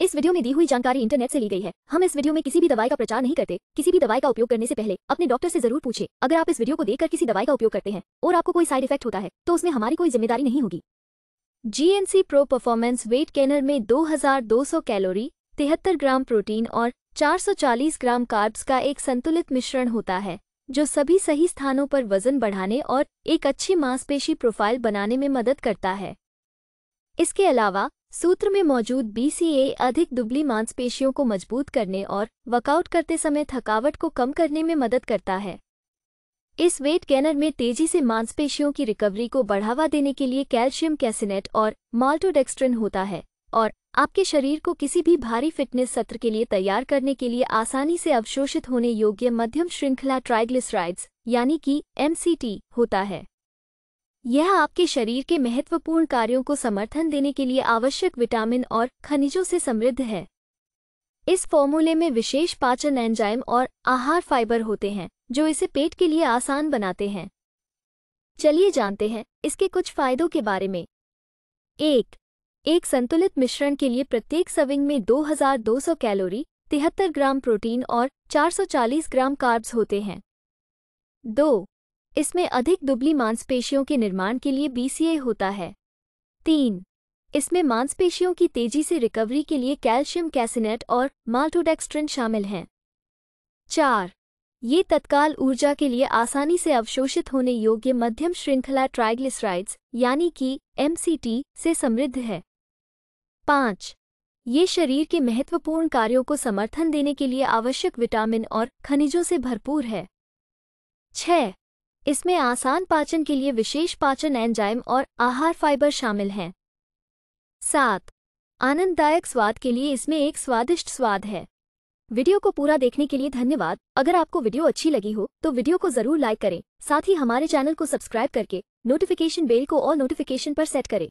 इस वीडियो में दी हुई जानकारी इंटरनेट से ली गई है हम इस वीडियो में किसी भी दवाई का प्रचार नहीं करते किसी भी दवाई का उपयोग करने से पहले अपने डॉक्टर से जरूर पूछे अगर आप इस वीडियो को देखकर किसी दवाई का उपयोग करते हैं और आपको कोई साइड इफेक्ट होता है तो उसमें हमारी कोई जिम्मेदारी नहीं होगी GNC pro performance weight gainer में दो कैलोरी तिहत्तर ग्राम प्रोटीन और चार ग्राम कार्ब्स का एक संतुलित मिश्रण होता है जो सभी सही स्थानों पर वजन बढ़ाने और एक अच्छी मांसपेशी प्रोफाइल बनाने में मदद करता है इसके अलावा सूत्र में मौजूद बीसीए अधिक दुबली मांसपेशियों को मजबूत करने और वर्कआउट करते समय थकावट को कम करने में मदद करता है इस वेट गेनर में तेजी से मांसपेशियों की रिकवरी को बढ़ावा देने के लिए कैल्शियम कैसिनेट और माल्टोडेक्स्ट्रिन होता है और आपके शरीर को किसी भी भारी फिटनेस सत्र के लिए तैयार करने के लिए आसानी से अवशोषित होने योग्य मध्यम श्रृंखला ट्राइग्लिसराइड्स यानी कि एमसीटी होता है यह आपके शरीर के महत्वपूर्ण कार्यों को समर्थन देने के लिए आवश्यक विटामिन और खनिजों से समृद्ध है इस फॉर्मूले में विशेष पाचन एंजाइम और आहार फाइबर होते हैं जो इसे पेट के लिए आसान बनाते हैं चलिए जानते हैं इसके कुछ फायदों के बारे में एक एक संतुलित मिश्रण के लिए प्रत्येक सविंग में 2200 कैलोरी तिहत्तर ग्राम प्रोटीन और 440 ग्राम कार्ब्स होते हैं दो इसमें अधिक दुबली मांसपेशियों के निर्माण के लिए बीसीए होता है तीन इसमें मांसपेशियों की तेजी से रिकवरी के लिए कैल्शियम कैसिनेट और माल्टोडेक्स्ट्रिन शामिल हैं चार ये तत्काल ऊर्जा के लिए आसानी से अवशोषित होने योग्य मध्यम श्रृंखला ट्राइग्लिसराइड्स यानी कि एमसीटी से समृद्ध है पाँच ये शरीर के महत्वपूर्ण कार्यों को समर्थन देने के लिए आवश्यक विटामिन और खनिजों से भरपूर है छह इसमें आसान पाचन के लिए विशेष पाचन एंजाइम और आहार फाइबर शामिल हैं सात आनंददायक स्वाद के लिए इसमें एक स्वादिष्ट स्वाद है वीडियो को पूरा देखने के लिए धन्यवाद अगर आपको वीडियो अच्छी लगी हो तो वीडियो को जरूर लाइक करें साथ ही हमारे चैनल को सब्सक्राइब करके नोटिफिकेशन बेल को ऑल नोटिफिकेशन पर सेट करें